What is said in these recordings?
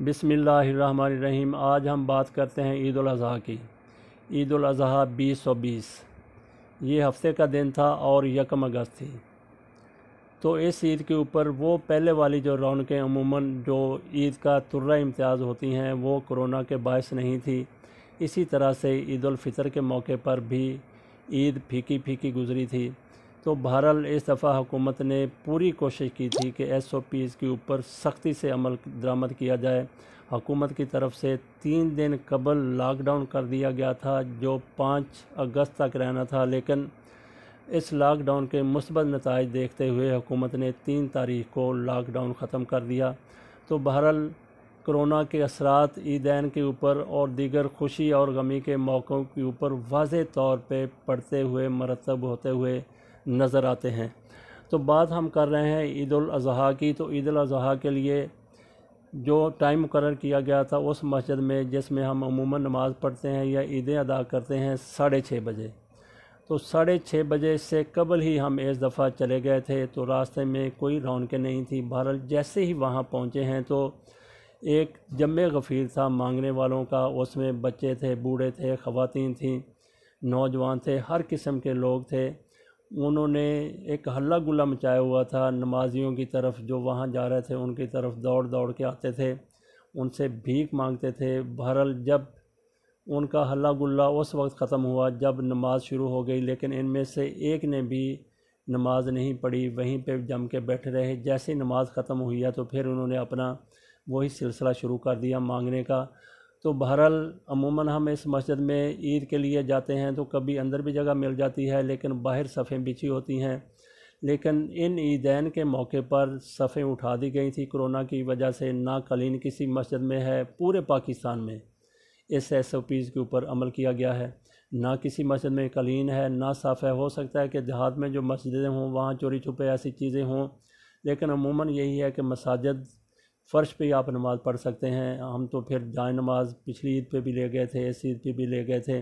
बिसमीम आज हम बात करते हैं ईद अज़ी की ईद अज़ी बीस सौ बीस ये हफ्ते का दिन था और यकम अगस्त थी तो इस ईद के ऊपर वो पहले वाली जो रौनकें अमूमन जो ईद का तुर्रा इम्तियाज़ होती हैं वो कोरोना के बायस नहीं थी इसी तरह से ईद के मौके पर भी ईद फीकी फीकी गुजरी थी तो बहरहाल इस दफ़ा हुकूमत ने पूरी कोशिश की थी कि एस ओ पीज़ के ऊपर सख्ती से अमल दरामद किया जाए हुकूमत की तरफ से तीन दिन कबल लॉकडाउन कर दिया गया था जो पाँच अगस्त तक रहना था लेकिन इस लॉकडाउन के मुस्बत नतज देखते हुए हुकूमत ने तीन तारीख को लॉकडाउन ख़त्म कर दिया तो बहरहाल कोरोना के असरात ईदैन के ऊपर और दीगर खुशी और गमी के मौक़ों के ऊपर वाज तौर पर पड़ते हुए मरतब होते हुए नज़र आते हैं तो बात हम कर रहे हैं ईद की तो ईद के लिए जो टाइम मुकर किया गया था उस मस्जिद में जिसमें हम अमूमन नमाज़ पढ़ते हैं या ईदें अदा करते हैं साढ़े छः बजे तो साढ़े छः बजे से कबल ही हम इस दफ़ा चले गए थे तो रास्ते में कोई रौनकें नहीं थी बहरहाल जैसे ही वहाँ पहुँचे हैं तो एक जम गफ़ीर था मांगने वालों का उसमें बच्चे थे बूढ़े थे ख़वान थी नौजवान थे हर किस्म के लोग थे उन्होंने एक हल्ला गुल्ला मचाया हुआ था नमाजियों की तरफ जो वहाँ जा रहे थे उनकी तरफ दौड़ दौड़ के आते थे उनसे भीख मांगते थे बहरल जब उनका हल्ला गुल्ला उस वक्त ख़त्म हुआ जब नमाज शुरू हो गई लेकिन इनमें से एक ने भी नमाज नहीं पढ़ी वहीं पे जम के बैठे रहे जैसे नमाज ख़त्म हुई है तो फिर उन्होंने अपना वही सिलसिला शुरू कर दिया मांगने का तो बहरहाल अमूमन हम इस मस्जिद में ईद के लिए जाते हैं तो कभी अंदर भी जगह मिल जाती है लेकिन बाहर सफ़ें बिछी होती हैं लेकिन इन ईदैन के मौके पर सफ़ें उठा दी गई थी कोरोना की वजह से ना कलीन किसी मस्जिद में है पूरे पाकिस्तान में इस एस ओ पीज़ के ऊपर अमल किया गया है ना किसी मस्जिद में कलीन है ना साफ़ है हो सकता है कि देहात में जो मस्जिदें हों वहाँ चोरी छुपे ऐसी चीज़ें हों लेकिन अमूमन यही है कि मसाजद फ़र्श पे आप नमाज़ पढ़ सकते हैं हम तो फिर जाए नमाज पिछली ईद पे भी ले गए थे इस ईद पे भी ले गए थे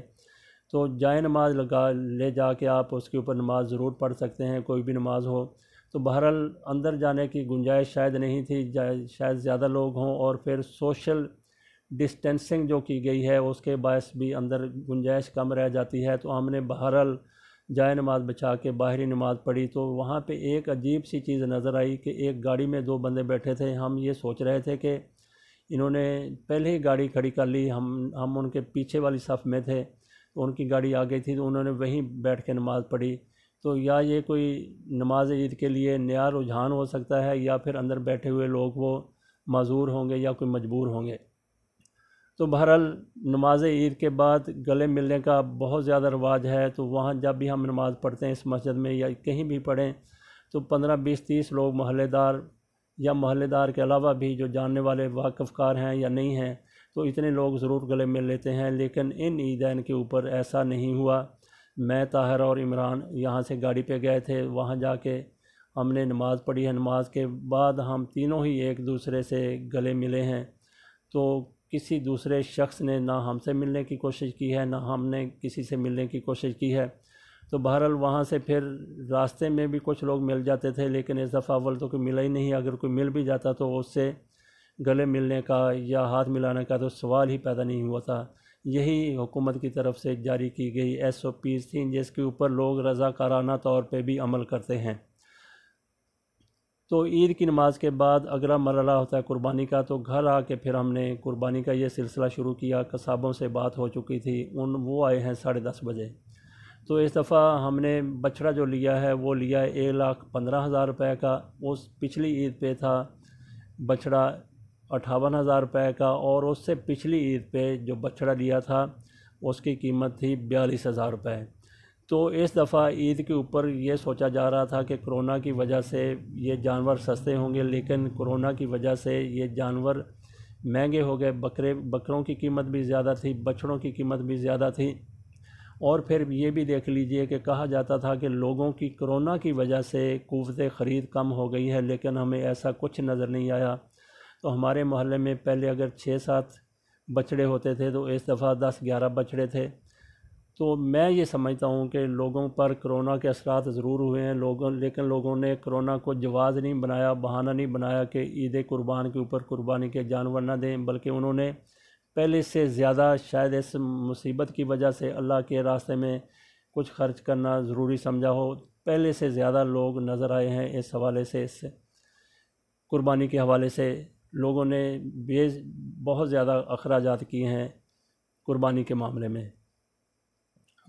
तो जाए नमाज लगा ले जा के आप उसके ऊपर नमाज ज़रूर पढ़ सकते हैं कोई भी नमाज हो तो बहरहाल अंदर जाने की गुंजाइश शायद नहीं थी शायद ज़्यादा लोग हों और फिर सोशल डिस्टेंसिंग जो की गई है उसके बायस भी अंदर गुंजाइश कम रह जाती है तो हमने बहरहाल जाए नमाज बचा के बाहरी नमाज पढ़ी तो वहाँ पे एक अजीब सी चीज़ नज़र आई कि एक गाड़ी में दो बंदे बैठे थे हम ये सोच रहे थे कि इन्होंने पहले ही गाड़ी खड़ी कर ली हम हम उनके पीछे वाली सफ़ में थे तो उनकी गाड़ी आ गई थी तो उन्होंने वहीं बैठ के नमाज़ पढ़ी तो या ये कोई नमाज ईद के लिए नया रुझान हो सकता है या फिर अंदर बैठे हुए लोग वो मज़ूर होंगे या कोई मजबूर होंगे तो बहरहाल नमाज ईद के बाद गले मिलने का बहुत ज़्यादा रवाज है तो वहाँ जब भी हम नमाज़ पढ़ते हैं इस मस्जिद में या कहीं भी पढ़ें तो पंद्रह बीस तीस लोग महल्लेदार या महल्लेदार के अलावा भी जो जानने वाले वाकफ़कार हैं या नहीं हैं तो इतने लोग ज़रूर गले मिल लेते हैं लेकिन इन ईदैन के ऊपर ऐसा नहीं हुआ मैं ताहिर और इमरान यहाँ से गाड़ी पर गए थे वहाँ के हमने नमाज़ पढ़ी है नमाज के बाद हम तीनों ही एक दूसरे से गले मिले हैं तो किसी दूसरे शख्स ने ना हमसे मिलने की कोशिश की है ना हमने किसी से मिलने की कोशिश की है तो बहरहाल वहाँ से फिर रास्ते में भी कुछ लोग मिल जाते थे लेकिन इस दफ़ा अव्वल तो कोई मिला ही नहीं अगर कोई मिल भी जाता तो उससे गले मिलने का या हाथ मिलाने का तो सवाल ही पैदा नहीं हुआ था यही हुकूमत की तरफ से जारी की गई एस ओ पीज़ थी जिसके ऊपर लोग रज़ाकाराना तौर पर भी अमल करते हैं तो ईद की नमाज के बाद अगला मरला होता है कुर्बानी का तो घर आके फिर हमने कुर्बानी का ये सिलसिला शुरू किया कसाबों से बात हो चुकी थी उन वो आए हैं साढ़े दस बजे तो इस दफ़ा हमने बछड़ा जो लिया है वो लिया है एक लाख पंद्रह हज़ार रुपये का उस पिछली ईद पे था बछड़ा अट्ठावन हज़ार रुपये का और उससे पिछली ईद पे जो बछड़ा लिया था उसकी कीमत थी बयालीस हज़ार रुपये तो इस दफ़ा ईद के ऊपर ये सोचा जा रहा था कि कोरोना की वजह से ये जानवर सस्ते होंगे लेकिन कोरोना की वजह से ये जानवर महंगे हो गए बकरे बकरों की कीमत भी ज़्यादा थी बछड़ों की कीमत भी ज़्यादा थी और फिर ये भी देख लीजिए कि कहा जाता था कि लोगों की कोरोना की वजह से कुत ख़रीद कम हो गई है लेकिन हमें ऐसा कुछ नज़र नहीं आया तो हमारे मोहल्ले में पहले अगर छः सात बछड़े होते थे तो इस दफ़ा दस ग्यारह बछड़े थे तो मैं ये समझता हूँ कि लोगों पर कोरोना के असरात ज़रूर हुए हैं लोगों लेकिन लोगों ने कोरोना को जवाज़ नहीं बनाया बहाना नहीं बनाया कि ईद कुर्बान के ऊपर कुर्बानी के जानवर ना दें बल्कि उन्होंने पहले से ज़्यादा शायद इस मुसीबत की वजह से अल्लाह के रास्ते में कुछ खर्च करना ज़रूरी समझा हो पहले से ज़्यादा लोग नज़र आए हैं इस हवाले से इस कुर्बानी के हवाले से लोगों ने बेज बहुत ज़्यादा अखराज किए हैं कुर्बानी के मामले में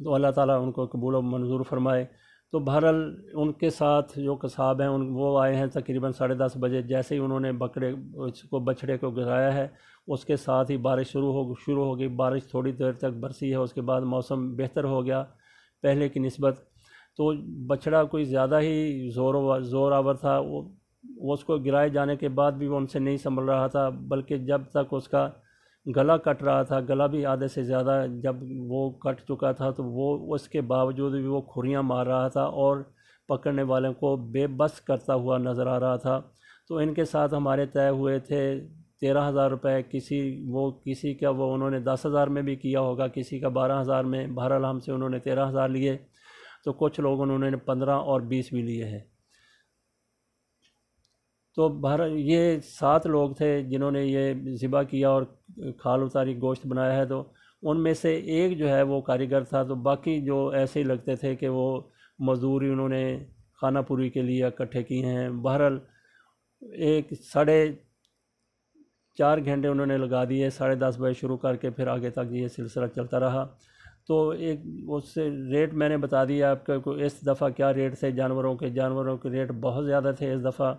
तो अल्लाह ताला उनको कबूल मंजूर फरमाए तो बहरहाल उनके साथ जो कसाब हैं उन वो आए हैं तकरीबन साढ़े दस बजे जैसे ही उन्होंने बकरे उसको बछड़े को गिराया है उसके साथ ही बारिश शुरू हो शुरू हो गई बारिश थोड़ी देर तक बरसी है उसके बाद मौसम बेहतर हो गया पहले की नस्बत तो बछड़ा कोई ज़्यादा ही ज़ोर ज़ोर आवर था वो उसको गिराए जाने के बाद भी वो उनसे नहीं संभल रहा था बल्कि जब तक उसका गला कट रहा था गला भी आधे से ज़्यादा जब वो कट चुका था तो वो उसके बावजूद भी वो खुरियाँ मार रहा था और पकड़ने वालों को बेबस करता हुआ नज़र आ रहा था तो इनके साथ हमारे तय हुए थे तेरह हज़ार रुपये किसी वो किसी का वो उन्होंने दस हज़ार में भी किया होगा किसी का बारह हज़ार में बहरहाल हमसे उन्होंने तेरह हज़ार लिए तो कुछ लोग उन्होंने पंद्रह और बीस भी लिए हैं तो बहर ये सात लोग थे जिन्होंने ये ज़िबा किया और खाल उतारी गोश्त बनाया है तो उनमें से एक जो है वो कारीगर था तो बाकी जो ऐसे ही लगते थे कि वो मज़दूरी उन्होंने खाना पूरी के लिए इकट्ठे किए हैं बहरहाल एक साढ़े चार घंटे उन्होंने लगा दिए साढ़े दस बजे शुरू करके फिर आगे तक ये सिलसिला चलता रहा तो एक उससे रेट मैंने बता दिया आपको इस दफ़ा क्या रेट थे जानवरों के जानवरों के रेट बहुत ज़्यादा थे इस दफ़ा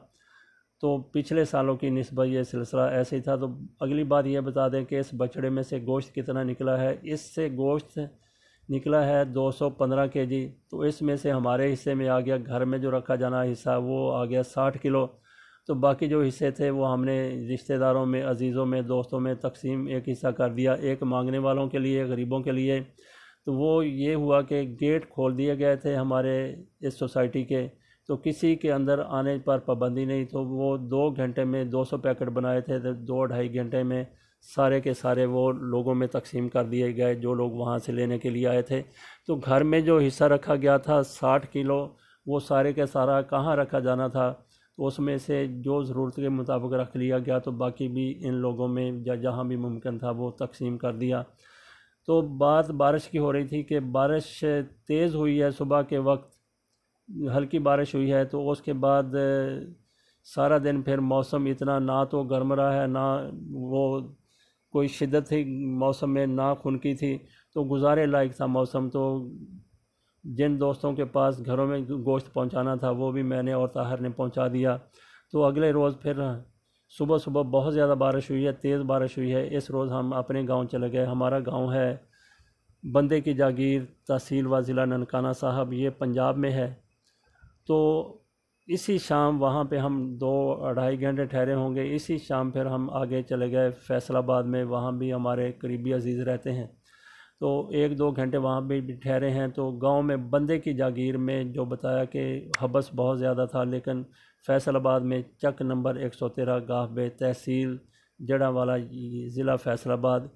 तो पिछले सालों की नस्बत यह सिलसिला ऐसे ही था तो अगली बात यह बता दें कि इस बछड़े में से गोश्त कितना निकला है इससे गोश्त निकला है 215 केजी तो इसमें से हमारे हिस्से में आ गया घर में जो रखा जाना हिस्सा वो आ गया 60 किलो तो बाकी जो हिस्से थे वो हमने रिश्तेदारों में अजीज़ों में दोस्तों में तकसीम एक हिस्सा कर दिया एक मांगने वालों के लिए गरीबों के लिए तो वो ये हुआ कि गेट खोल दिए गए थे हमारे इस सोसाइटी के तो किसी के अंदर आने पर पाबंदी नहीं तो वो दो घंटे में 200 पैकेट बनाए थे तो दो ढाई घंटे में सारे के सारे वो लोगों में तकसीम कर दिए गए जो लोग वहाँ से लेने के लिए आए थे तो घर में जो हिस्सा रखा गया था साठ किलो वो सारे के सारा कहाँ रखा जाना था तो उसमें से जो ज़रूरत के मुताबिक रख लिया गया तो बाकी भी इन लोगों में या जहाँ भी मुमकिन था वो तकसीम कर दिया तो बात बारिश की हो रही थी कि बारिश तेज़ हुई है सुबह के वक्त हल्की बारिश हुई है तो उसके बाद सारा दिन फिर मौसम इतना ना तो गर्म रहा है ना वो कोई शिद्दत थी मौसम में ना खुनकी थी तो गुजारे लायक था मौसम तो जिन दोस्तों के पास घरों में गोश्त पहुंचाना था वो भी मैंने और ताहर ने पहुंचा दिया तो अगले रोज़ फिर सुबह सुबह बहुत ज़्यादा बारिश हुई है तेज़ बारिश हुई है इस रोज़ हम अपने गांव चले गए हमारा गांव है बंदे की जागीर तहसील व ज़िला ननकाना साहब ये पंजाब में है तो इसी शाम वहाँ पे हम दो अढ़ाई घंटे ठहरे होंगे इसी शाम फिर हम आगे चले गए फैसलाबाद में वहाँ भी हमारे करीबी अजीज़ रहते हैं तो एक दो घंटे वहाँ भी ठहरे हैं तो गांव में बंदे की जागीर में जो बताया कि हबस बहुत ज़्यादा था लेकिन फैसलाबाद में चक नंबर एक सौ तेरह गाहबे तहसील जड़ा वाला ज़िला फैसलाबाद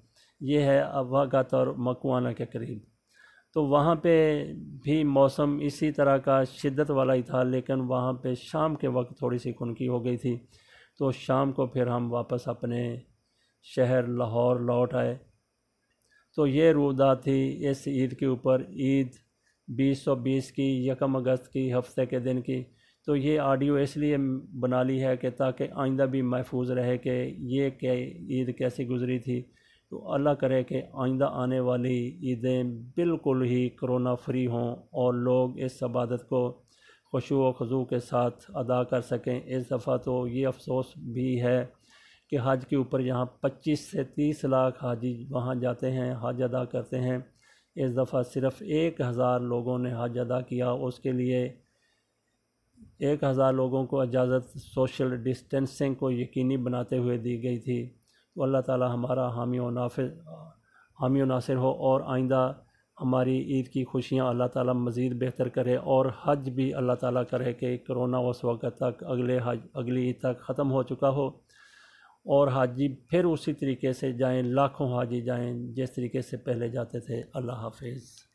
ये है अवागत और मकवाना के करीब तो वहाँ पे भी मौसम इसी तरह का शिद्दत वाला ही था लेकिन वहाँ पे शाम के वक्त थोड़ी सी खुनकी हो गई थी तो शाम को फिर हम वापस अपने शहर लाहौर लौट आए तो ये रुदा थी इस ईद के ऊपर ईद 2020 की यकम अगस्त की हफ्ते के दिन की तो ये ऑडियो इसलिए बना ली है कि ताकि आइंदा भी महफूज रहे कि ये ईद कैसी गुजरी थी तो अल्लाह करे कि आइंदा आने वाली ईदें बिल्कुल ही करोना फ्री हों और लोग इस इबादत को व खजू के साथ अदा कर सकें इस दफ़ा तो ये अफसोस भी है कि हज के ऊपर यहाँ 25 से 30 लाख हाजी वहाँ जाते हैं हज अदा करते हैं इस दफ़ा सिर्फ़ एक हज़ार लोगों ने हज अदा किया उसके लिए एक हज़ार लोगों को इजाज़त सोशल डिस्टेंसिंग को यकीनी बनाते हुए दी गई थी तो अल्लाह ताला हमारा हामी और नाफ हामी नासिर हो और आइंदा हमारी ईद की खुशियाँ अल्लाह ताला मज़ीद बेहतर करे और हज भी अल्लाह ताला करे कि कोरोना उस वक्त तक अगले हज अगली ईद तक ख़त्म हो चुका हो और हाजी फिर उसी तरीके से जाएं लाखों हाजी जाएं जिस तरीके से पहले जाते थे अल्लाह हाफिज़